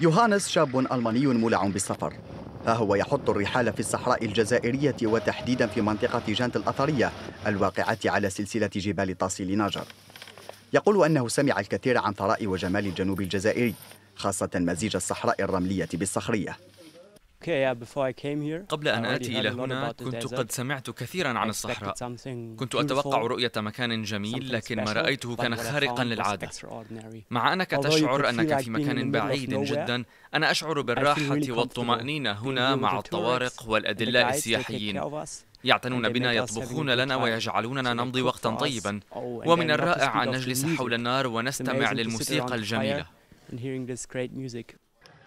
يوهانس شاب ألماني مولع بالسفر ها هو يحط الرحال في الصحراء الجزائرية وتحديدا في منطقة جانت الأثرية الواقعة على سلسلة جبال طاسيل ناجر يقول أنه سمع الكثير عن ثراء وجمال الجنوب الجزائري خاصة مزيج الصحراء الرملية بالصخرية قبل أن آتي إلى هنا كنت قد سمعت كثيرا عن الصحراء كنت أتوقع رؤية مكان جميل لكن ما رأيته كان خارقا للعادة مع أنك تشعر أنك في مكان بعيد جدا أنا أشعر بالراحة والطمأنينة هنا مع الطوارق والأدلاء السياحيين يعتنون بنا يطبخون لنا ويجعلوننا نمضي وقتا طيبا oh, ومن الرائع أن نجلس حول النار ونستمع للموسيقى الجميلة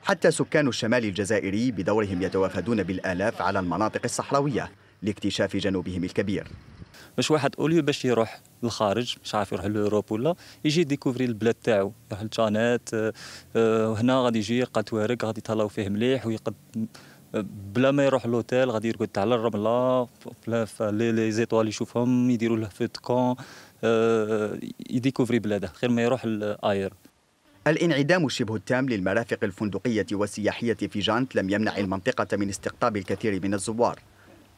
حتى سكان الشمال الجزائري بدورهم يتوافدون بالآلاف على المناطق الصحراوية لاكتشاف جنوبهم الكبير باش واحد اوليو باش يروح للخارج مش عارف يروح لاوروب ولا يجي ديكوفري البلاد تاعو يروح لجانات وهنا آه، آه، غادي يجي يلقى توارق غادي يتهلاو فيه مليح ويقد بلا ما يروح لوتيل غادي يرقد على الرمله بلا لي لي زيتوال يشوفهم يديروا له فوتكون آه، يديكوفري بلاده خير ما يروح لاير الانعدام الشبه التام للمرافق الفندقية والسياحية في جانت لم يمنع المنطقة من استقطاب الكثير من الزوار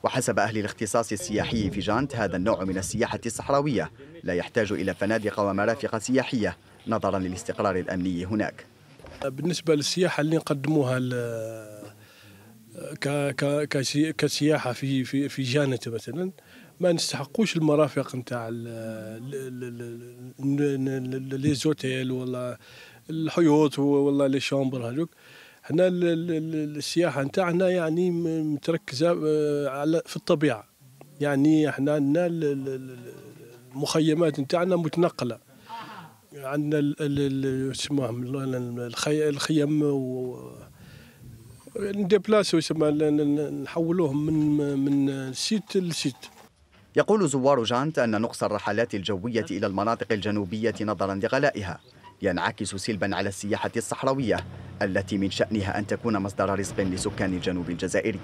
وحسب أهل الاختصاص السياحي في جانت هذا النوع من السياحة الصحراوية لا يحتاج إلى فنادق ومرافق سياحية نظرا للاستقرار الأمني هناك بالنسبة للسياحة اللي نقدموها كسياحة في في في جانت مثلا ما نستحقوش المرافق نتاع لي زوتيل ولا الحيوط والله لي شامبر هذوك هنا السياحه نتاعنا يعني متركزه آه، على في الطبيعه يعني احنا عندنا المخيمات نتاعنا متنقله عندنا اسمهم الخيم و نديبلاسو يسمى نحولوهم من من سيت لسيت يقول زوار جانت أن نقص الرحلات الجوية إلى المناطق الجنوبية نظرا لغلائها ينعكس سلبا على السياحة الصحراوية التي من شأنها أن تكون مصدر رزق لسكان الجنوب الجزائري